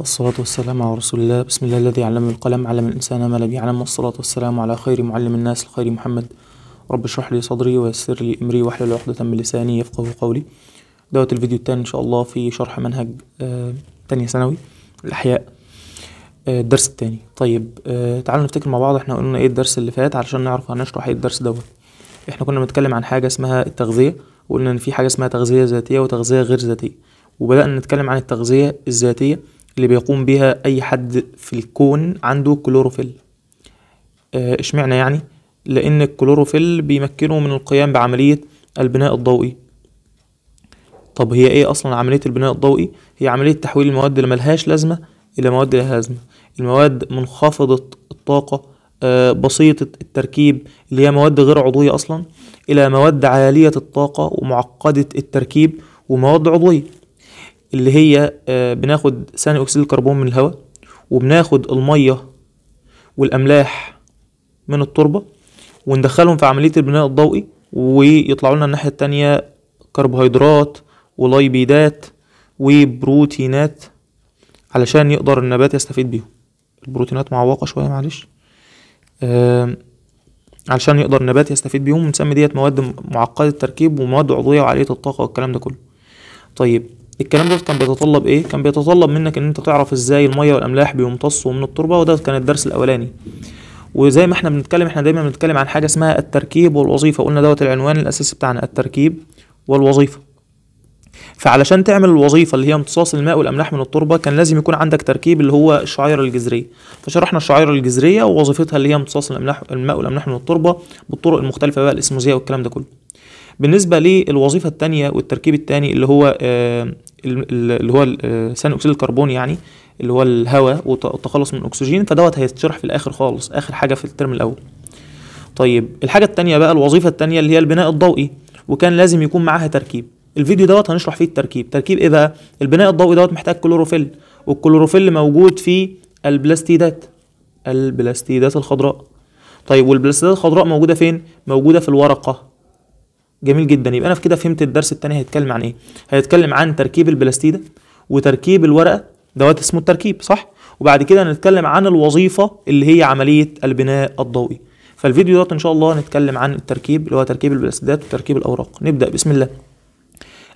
الصلاة والسلام على رسول الله بسم الله الذي علم القلم علم الإنسان ما لم يعلم والصلاة والسلام على خير معلم الناس الخير محمد رب اشرح لي صدري ويسر لي أمري واحلل عقدة من لساني يفقه قولي دوت الفيديو التاني إن شاء الله في شرح منهج آه تانية ثانوي الأحياء آه الدرس التاني طيب آه تعالوا نفتكر مع بعض احنا قلنا ايه الدرس اللي فات علشان نعرف هنشرح ايه الدرس دوت احنا كنا بنتكلم عن حاجة اسمها التغذية وقلنا ان في حاجة اسمها تغذية ذاتية وتغذية غير ذاتية وبدأنا نتكلم عن التغذية الذاتية اللي بيقوم بها أي حد في الكون عنده كلوروفيل آه، اشمعنى يعني؟ لأن الكلوروفيل بيمكنه من القيام بعملية البناء الضوئي طب هي ايه اصلا عملية البناء الضوئي هي عملية تحويل المواد اللي ملهاش لازمة الى مواد لها لازمة المواد منخفضة الطاقة آه، بسيطة التركيب اللي هي مواد غير عضوية اصلا الى مواد عالية الطاقة ومعقدة التركيب ومواد عضوية اللي هي آه، بناخد ثاني اكسيد الكربون من الهواء وبناخد الميه والاملاح من التربه وندخلهم في عمليه البناء الضوئي ويطلعوا لنا الناحيه التانية كربوهيدرات ولايبيدات وبروتينات علشان يقدر النبات يستفيد بيهم البروتينات معوقه شويه معلش آه، علشان يقدر النبات يستفيد بيهم بنسمي ديت مواد معقده التركيب ومواد عضويه وعاليه الطاقه والكلام ده كله طيب الكلام ده كان بيتطلب ايه كان بيتطلب منك ان انت تعرف ازاي الميه والاملاح بيمتصوا من التربه وده كان الدرس الاولاني وزي ما احنا بنتكلم احنا دايما بنتكلم عن حاجه اسمها التركيب والوظيفه قلنا دوت العنوان الاساسي بتاعنا التركيب والوظيفه فعلشان تعمل الوظيفه اللي هي امتصاص الماء والاملاح من التربه كان لازم يكون عندك تركيب اللي هو الشعيره الجذريه فشرحنا الشعيره الجذريه ووظيفتها اللي هي امتصاص الاملاح الماء والاملاح من التربه بالطرق المختلفه بقى الاسموزيه والكلام ده كله بالنسبه للوظيفه الثانيه والتركيب الثاني اللي هو آه، اللي هو آه، ثاني اكسيد الكربون يعني اللي هو الهواء والتخلص من الاكسجين فدوت هيتشرح في الاخر خالص اخر حاجه في الترم الاول طيب الحاجه الثانيه بقى الوظيفه الثانيه اللي هي البناء الضوئي وكان لازم يكون معاها تركيب الفيديو دوت هنشرح فيه التركيب تركيب ايه بقى البناء الضوئي دوت محتاج كلوروفيل والكلوروفيل موجود في البلاستيدات البلاستيدات الخضراء طيب والبلاستيدات الخضراء موجوده فين موجوده في الورقه جميل جدا يبقى انا في كده فهمت الدرس الثاني هيتكلم عن ايه هيتكلم عن تركيب البلاستيده وتركيب الورقه دوت اسمه التركيب صح وبعد كده هنتكلم عن الوظيفه اللي هي عمليه البناء الضوئي فالفيديو دوت ان شاء الله هنتكلم عن التركيب اللي هو تركيب البلاستيدات وتركيب الاوراق نبدا بسم الله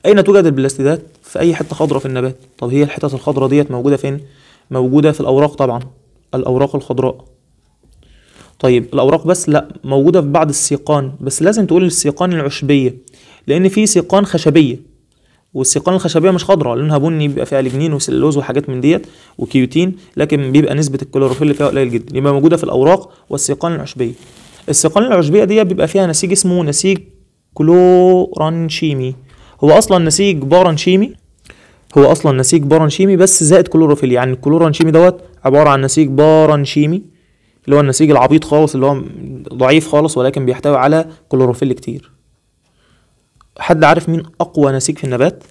اين توجد البلاستيدات في اي حته خضراء في النبات طب هي الحتت الخضراء ديت موجوده فين موجوده في الاوراق طبعا الاوراق الخضراء طيب الاوراق بس لا موجوده في بعض السيقان بس لازم تقول السيقان العشبيه لان في سيقان خشبيه والسيقان الخشبيه مش خضراء لانها بني بيبقى فيها لجنين وسلوز وحاجات من ديت وكيوتين لكن بيبقى نسبه الكلوروفيل فيها قليل جدا يبقى موجوده في الاوراق والسيقان العشبيه السيقان العشبيه دي بيبقى فيها نسيج اسمه نسيج كلورانشيمي هو اصلا نسيج بارانشيمي هو اصلا نسيج بارانشيمي بس زائد كلوروفيل يعني الكلورانشيمي دوت عباره عن نسيج بارانشيمي اللي هو النسيج العبيط خالص اللي هو ضعيف خالص ولكن بيحتوي على كلوروفيل كتير حد عارف مين اقوى نسيج في النبات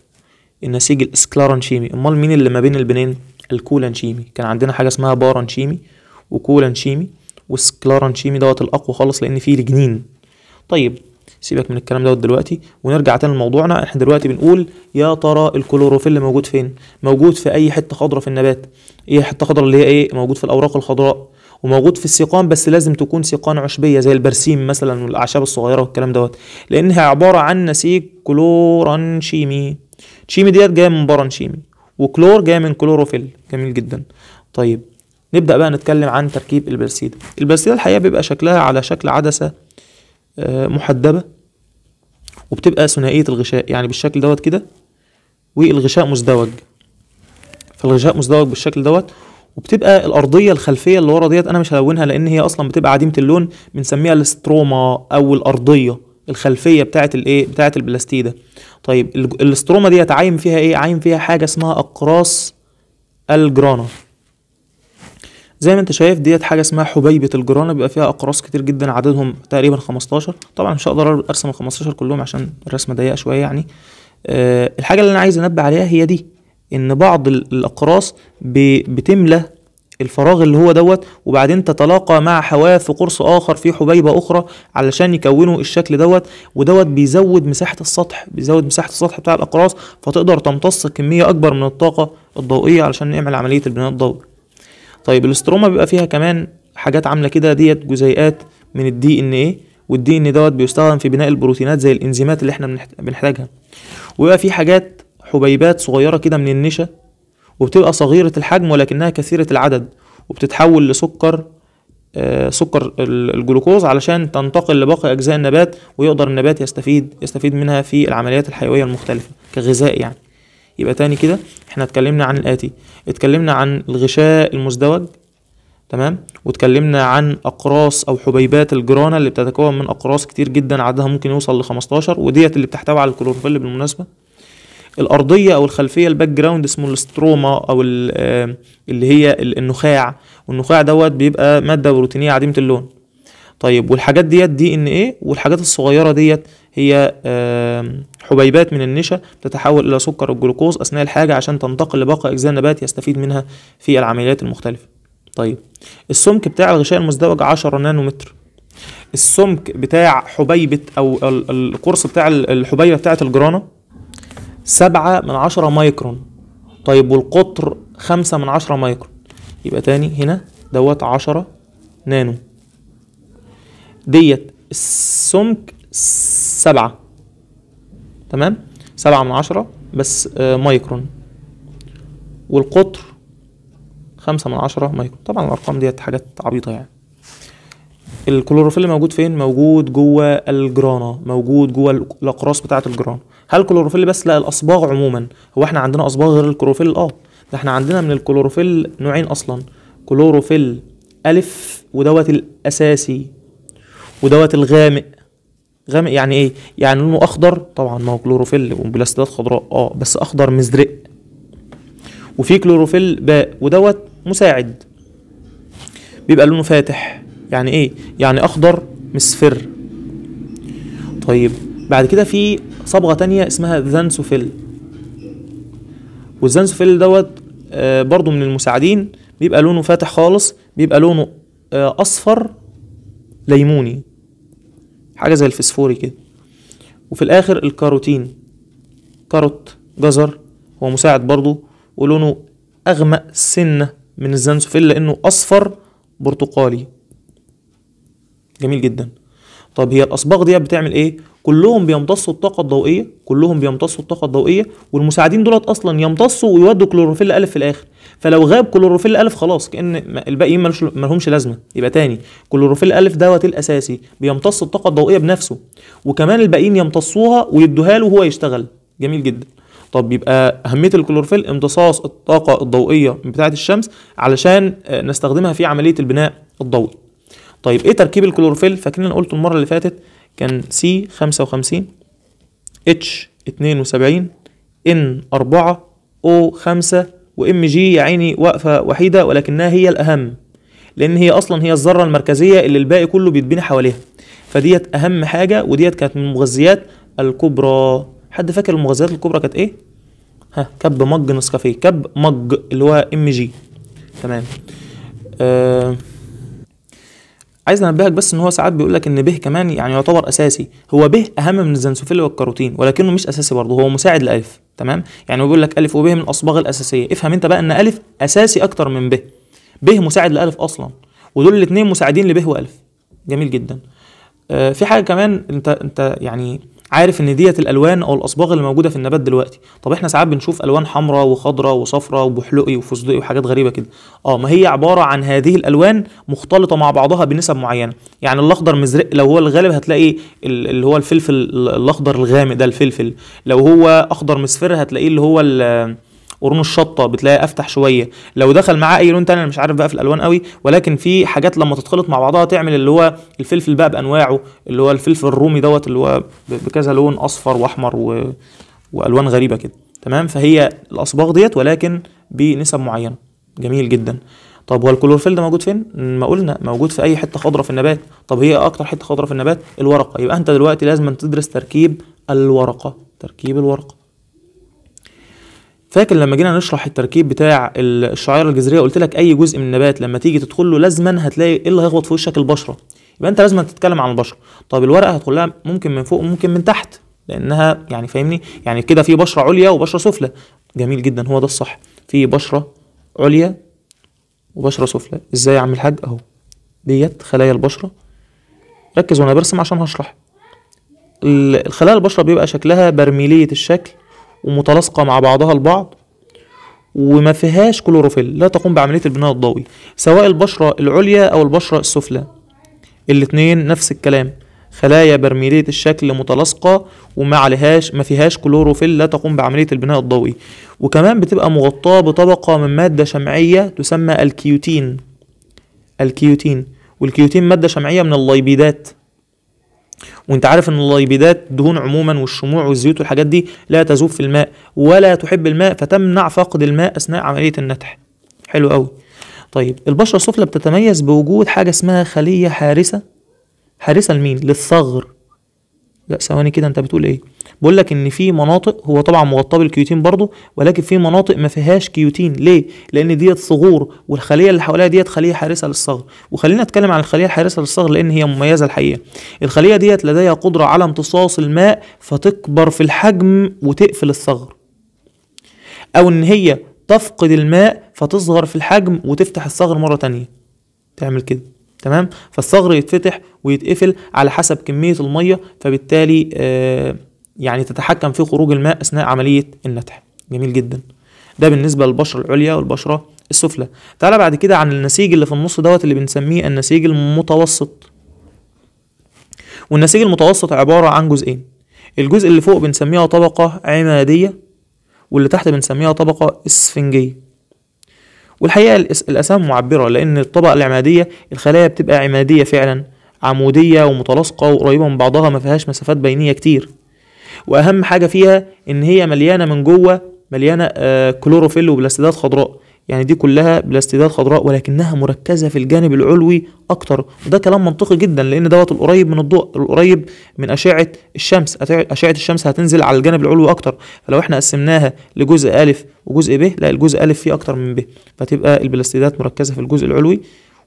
النسيج الاسكلارانشيمي امال مين اللي ما بين البنين الكولانشيمي كان عندنا حاجه اسمها بارانشيمي وكولانشيمي والسكلارانشيمي دوت الاقوى خالص لان فيه لجنين طيب سيبك من الكلام دوت دلوقتي ونرجع تاني لموضوعنا احنا دلوقتي بنقول يا ترى الكلوروفيل موجود فين موجود في اي حته خضراء في النبات ايه حته خضراء اللي هي ايه موجود في الاوراق الخضراء وموجود في السيقان بس لازم تكون سيقان عشبيه زي البرسيم مثلا والاعشاب الصغيره والكلام دوت لانها عباره عن نسيج كلورانشيمي تشيمي ديت جايه من برانشيمي وكلور جايه من كلوروفيل جميل جدا طيب نبدا بقى نتكلم عن تركيب البرسيده البرسيده الحقيقه بيبقى شكلها على شكل عدسه آه، محدبه وبتبقى ثنائيه الغشاء يعني بالشكل دوت كده والغشاء مزدوج فالغشاء مزدوج بالشكل دوت وبتبقى الارضيه الخلفيه اللي ورا ديت انا مش هلونها لان هي اصلا بتبقى عديمه اللون بنسميها الاستروما او الارضيه الخلفيه بتاعه الايه بتاعه البلاستيده طيب الاستروما ديت عايم فيها ايه عايم فيها حاجه اسمها اقراص الجرانا زي ما انت شايف ديت حاجه اسمها حبيبه الجرانه بيبقى فيها اقراص كتير جدا عددهم تقريبا 15 طبعا مش هقدر ارسم ال 15 كلهم عشان الرسمه ضيقه شويه يعني أه الحاجه اللي انا عايز انبه عليها هي دي ان بعض الاقراص بتملى الفراغ اللي هو دوت وبعدين تتلاقى مع حواف في قرص اخر في حبيبه اخرى علشان يكونوا الشكل دوت ودوت بيزود مساحه السطح بيزود مساحه السطح بتاع الاقراص فتقدر تمتص كميه اكبر من الطاقه الضوئيه علشان نعمل عمليه البناء الضوئي طيب الاستروما بيبقى فيها كمان حاجات عامله كده ديت جزيئات من الدي ان ايه والدي ان دوت بيستخدم في بناء البروتينات زي الانزيمات اللي احنا بنحتاجها ويبقى في حاجات حبيبات صغيرة كده من النشا وبتبقى صغيرة الحجم ولكنها كثيرة العدد وبتتحول لسكر آه، سكر الجلوكوز علشان تنتقل لباقي أجزاء النبات ويقدر النبات يستفيد يستفيد منها في العمليات الحيوية المختلفة كغذاء يعني يبقى تاني كده احنا اتكلمنا عن الآتي اتكلمنا عن الغشاء المزدوج تمام واتكلمنا عن اقراص او حبيبات الجرانه اللي بتتكون من اقراص كتير جدا عددها ممكن يوصل ل 15 وديت اللي بتحتوي على الكلوروفيل بالمناسبه الارضيه او الخلفيه الباك جراوند اسمه الاستروما او آه، اللي هي النخاع والنخاع دوت بيبقى ماده بروتينيه عديمه اللون طيب والحاجات ديت دي ان ايه والحاجات الصغيره ديت هي آه، حبيبات من النشا تتحول الى سكر الجلوكوز اثناء الحاجه عشان تنتقل لباقي اجزاء النبات يستفيد منها في العمليات المختلفه طيب السمك بتاع الغشاء المزدوج 10 نانومتر السمك بتاع حبيبه او القرص بتاع الحبيبه بتاعه الجرانه سبعة من عشرة مايكرون طيب والقطر خمسة من عشرة مايكرون يبقى تاني هنا دوت عشرة نانو ديت السمك سبعة تمام سبعة من عشرة بس آه، مايكرون والقطر خمسة من عشرة مايكرون طبعا الأرقام ديت حاجات عبيطة يعني الكلوروفيل موجود فين موجود جوه الجرانة موجود جوه الأقراص بتاعة الجرانة هل الكلوروفيل بس لا الاصباغ عموما هو احنا عندنا اصباغ غير الكلوروفيل اه ده احنا عندنا من الكلوروفيل نوعين اصلا كلوروفيل الف ودوت الاساسي ودوت الغامق غامق يعني ايه يعني لونه اخضر طبعا ما هو كلوروفيل وبلاستيدات خضراء اه بس اخضر مزرق وفي كلوروفيل باء ودوت مساعد بيبقى لونه فاتح يعني ايه يعني اخضر مصفر طيب بعد كده في صبغة تانية اسمها ذانسوفيل والذانسوفيل دوت آه، برضو من المساعدين بيبقى لونه فاتح خالص بيبقى لونه آه، أصفر ليموني حاجة زي الفسفوري كده وفي الآخر الكاروتين كاروت جزر هو مساعد برضو ولونه أغمق سنة من الزنسوفيل لأنه أصفر برتقالي جميل جدا طب هي الأصباغ دي بتعمل إيه كلهم بيمتصوا الطاقه الضوئيه كلهم بيمتصوا الطاقه الضوئيه والمساعدين دولت اصلا يمتصوا ويودوا كلوروفيل الف في الاخر فلو غاب كلوروفيل الف خلاص كان الباقيين ما لهمش لازمه يبقى تاني كلوروفيل الف دوت الاساسي بيمتص الطاقه الضوئيه بنفسه وكمان الباقيين يمتصوها ويدوها له وهو يشتغل جميل جدا طب يبقى اهميه الكلوروفيل امتصاص الطاقه الضوئيه بتاعه الشمس علشان آه، نستخدمها في عمليه البناء الضوئي طيب ايه تركيب الكلوروفيل فاكرين قلت المره اللي فاتت كان سي خمسة وخمسين اتش اتنين وسبعين ان أربعة او خمسة وام جي يا عيني واقفة وحيدة ولكنها هي الأهم لأن هي أصلا هي الذرة المركزية اللي الباقي كله بيتبني حواليها فديت أهم حاجة وديت كانت من المغذيات الكبرى حد فاكر المغذيات الكبرى كانت إيه؟ ها كب مج نسكافيه كب مج اللي هو ام جي تمام آه عايز انبهك بس ان هو ساعات بيقول لك ان به كمان يعني يعتبر اساسي هو به اهم من الزنسوفيل والكاروتين ولكنه مش اساسي برضه هو مساعد لالف تمام يعني بيقول لك الف وبه من الاصباغ الاساسيه افهم انت بقى ان الف اساسي اكتر من به به مساعد لالف اصلا ودول الاثنين مساعدين لبه والف جميل جدا آه في حاجه كمان انت انت يعني عارف ان ديت الالوان او الاصباغ اللي موجوده في النبات دلوقتي طب احنا ساعات بنشوف الوان حمراء وخضراء وصفراء وبحلقي وفستقي وحاجات غريبه كده اه ما هي عباره عن هذه الالوان مختلطه مع بعضها بنسب معينه يعني الاخضر مزرق لو هو الغالب هتلاقي اللي هو الفلفل الاخضر الغامق ده الفلفل لو هو اخضر مصفر هتلاقيه اللي هو قرون الشطه بتلاقي افتح شويه لو دخل معاه اي لون تاني انا مش عارف بقى في الالوان قوي ولكن في حاجات لما تتخلط مع بعضها تعمل اللي هو الفلفل بقى بانواعه اللي هو الفلفل الرومي دوت اللي هو بكذا لون اصفر واحمر و... والوان غريبه كده تمام فهي الاصباغ ديت ولكن بنسب معينه جميل جدا طب هو الكلوروفيل ده موجود فين؟ ما قلنا موجود في اي حته خضراء في النبات، طب هي اكتر حته خضراء في النبات؟ الورقه، يبقى انت دلوقتي لازم تدرس تركيب الورقه، تركيب الورقه. فاكر لما جينا نشرح التركيب بتاع الشعيره الجذريه قلت لك اي جزء من النبات لما تيجي تدخل له لازما هتلاقي ايه اللي هيخبط في وشك البشره يبقى انت لازم تتكلم عن البشره طب الورقه هتدخل لها ممكن من فوق وممكن من تحت لانها يعني فاهمني يعني كده في بشره عليا وبشره سفلى جميل جدا هو ده الصح في بشره عليا وبشره سفلى ازاي يا عم الحاج اهو ديت خلايا البشره ركز وانا برسم عشان هشرح الخلايا البشره بيبقى شكلها برميليه الشكل ومتلاصقة مع بعضها البعض وما فيهاش كلوروفيل لا تقوم بعملية البناء الضوئي سواء البشرة العليا أو البشرة السفلى الاتنين نفس الكلام خلايا برميلية الشكل متلاصقة وما عليهاش ما فيهاش كلوروفيل لا تقوم بعملية البناء الضوئي وكمان بتبقى مغطاة بطبقة من مادة شمعية تسمى الكيوتين الكيوتين والكيوتين مادة شمعية من اللايبيدات وانت عارف ان اللايبيدات دهون عموما والشموع والزيوت والحاجات دي لا تذوب في الماء ولا تحب الماء فتمنع فقد الماء اثناء عمليه النتح حلو قوي طيب البشره السفلى بتتميز بوجود حاجه اسمها خليه حارسه حارسه لمين للثغر لا ثواني كده انت بتقول ايه بقول لك ان في مناطق هو طبعا مغطى بالكيوتين برضه ولكن في مناطق ما فيهاش كيوتين ليه لان ديت صغور والخليه اللي حواليها ديت خليه حارسه للصغر وخلينا نتكلم عن الخليه الحارسه للصغر لان هي مميزه الحقيقه الخليه ديت لديها قدره على امتصاص الماء فتكبر في الحجم وتقفل الصغر او ان هي تفقد الماء فتصغر في الحجم وتفتح الصغر مره تانية تعمل كده تمام فالثغر يتفتح ويتقفل على حسب كميه الميه فبالتالي آه، يعني تتحكم في خروج الماء اثناء عمليه النتح جميل جدا ده بالنسبه للبشره العليا والبشره السفلى تعالى بعد كده عن النسيج اللي في النص دوت اللي بنسميه النسيج المتوسط والنسيج المتوسط عباره عن جزئين الجزء اللي فوق بنسميها طبقه عماديه واللي تحت بنسميها طبقه اسفنجيه والحقيقة الأسامي معبرة لأن الطبقة العمادية الخلايا بتبقى عمادية فعلا عمودية ومتلاصقة وقريبة من بعضها ما فيهاش مسافات بينية كتير وأهم حاجة فيها إن هي مليانة من جوه مليانة آه، كلوروفيل وبلاستيدات خضراء يعني دي كلها بلاستيدات خضراء ولكنها مركزة في الجانب العلوي أكتر وده كلام منطقي جدا لأن دوت القريب من الضوء القريب من أشعة الشمس أشعة الشمس هتنزل على الجانب العلوي أكتر فلو إحنا قسمناها لجزء ألف وجزء ب لا الجزء ألف فيه أكتر من ب فتبقى البلاستيدات مركزة في الجزء العلوي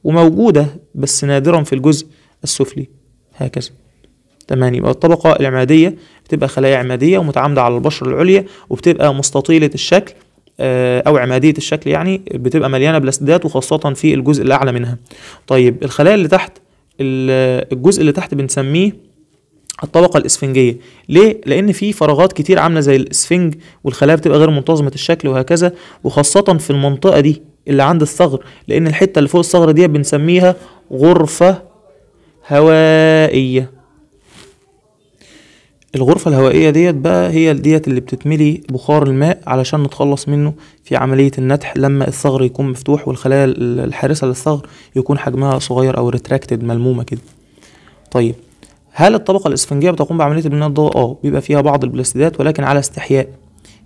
وموجودة بس نادرا في الجزء السفلي هكذا تمام يبقى الطبقة العمادية بتبقى خلايا عمادية ومتعامدة على البشرة العليا وبتبقى مستطيلة الشكل آه، او عماديه الشكل يعني بتبقى مليانه بلاستيدات وخاصه في الجزء الاعلى منها طيب الخلايا اللي تحت الجزء اللي تحت بنسميه الطبقة الإسفنجية ليه؟ لأن في فراغات كتير عاملة زي الإسفنج والخلايا بتبقى غير منتظمة الشكل وهكذا وخاصة في المنطقة دي اللي عند الثغر لأن الحتة اللي فوق الثغرة دي بنسميها غرفة هوائية الغرفة الهوائية ديت بقى هي ديت اللي بتتملي بخار الماء علشان نتخلص منه في عملية النتح لما الثغر يكون مفتوح والخلايا الحارسة للثغر يكون حجمها صغير أو ريتراكتد ملمومة كده طيب هل الطبقة الإسفنجية بتقوم بعملية البناء الضوء؟ اه بيبقى فيها بعض البلاستيدات ولكن على استحياء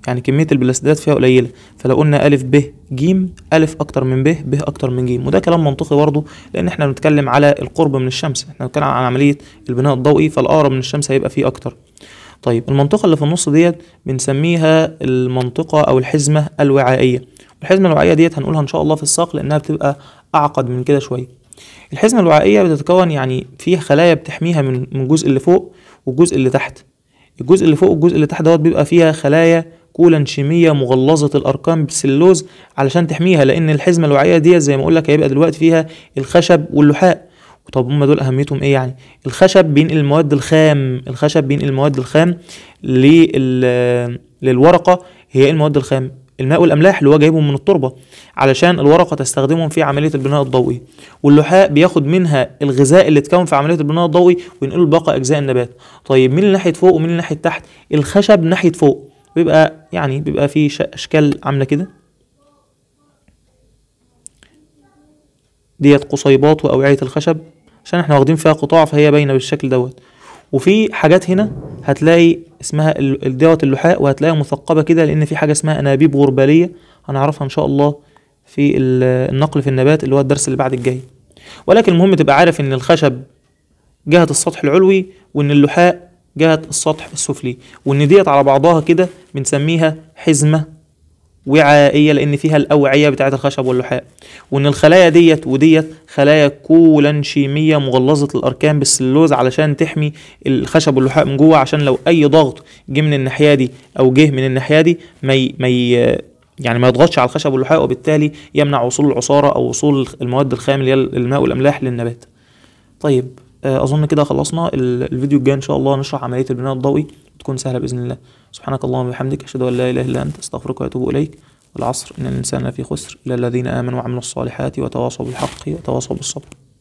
يعني كميه البلاستيدات فيها قليله فلو قلنا ا ب ج ا اكتر من ب ب اكتر من ج وده كلام منطقي برضه لان احنا بنتكلم على القرب من الشمس احنا بنتكلم عن عمليه البناء الضوئي فالاقرب من الشمس هيبقى فيه اكتر طيب المنطقه اللي في النص ديت بنسميها المنطقه او الحزمه الوعائيه الحزمه الوعائيه ديت هنقولها ان شاء الله في الساق لانها بتبقى اعقد من كده شويه الحزمة الوعائية بتتكون يعني فيها خلايا بتحميها من من الجزء اللي فوق والجزء اللي تحت الجزء اللي فوق والجزء اللي تحت دوت بيبقى فيها خلايا كولا شيميه مغلظه الارقام بسلوز علشان تحميها لان الحزمه الوعيه دي زي ما اقول لك هيبقى دلوقتي فيها الخشب واللحاء طب هما دول اهميتهم ايه يعني الخشب بينقل المواد الخام الخشب بينقل المواد الخام لل... للورقه هي إيه المواد الخام الماء والاملاح اللي هو جايبهم من التربه علشان الورقه تستخدمهم في عمليه البناء الضوئي واللحاء بياخد منها الغذاء اللي اتكون في عمليه البناء الضوئي وينقله لباقي اجزاء النبات طيب مين ناحيه فوق ومين ناحيه تحت الخشب ناحيه فوق بيبقى يعني بيبقى فيه اشكال عامله كده ديت قصيبات واوعيه الخشب عشان احنا واخدين فيها قطاع فهي باينه بالشكل دوت وفي حاجات هنا هتلاقي اسمها دوت اللحاء وهتلاقيها مثقبه كده لان في حاجه اسمها انابيب غرباليه هنعرفها ان شاء الله في النقل في النبات اللي هو الدرس اللي بعد الجاي ولكن المهم تبقى عارف ان الخشب جهه السطح العلوي وان اللحاء جهة السطح السفلي وإن ديت على بعضها كده بنسميها حزمة وعائية لأن فيها الأوعية بتاعة الخشب واللحاء وإن الخلايا ديت وديت خلايا كولانشيمية مغلظة الأركان بالسلوز علشان تحمي الخشب واللحاء من جوه عشان لو أي ضغط جه من الناحية دي أو جه من الناحية دي ما يعني ما يضغطش على الخشب واللحاء وبالتالي يمنع وصول العصارة أو وصول المواد الخام اللي هي الماء والأملاح للنبات. طيب آه، اظن كده خلصنا الفيديو الجاي ان شاء الله نشرح عمليه البناء الضوئي تكون سهله باذن الله سبحانك اللهم وبحمدك اشهد ان لا اله الا انت استغفرك واتوب اليك والعصر ان الانسان لفي خسر الا الذين امنوا وعملوا الصالحات وتواصوا بالحق وتواصوا بالصبر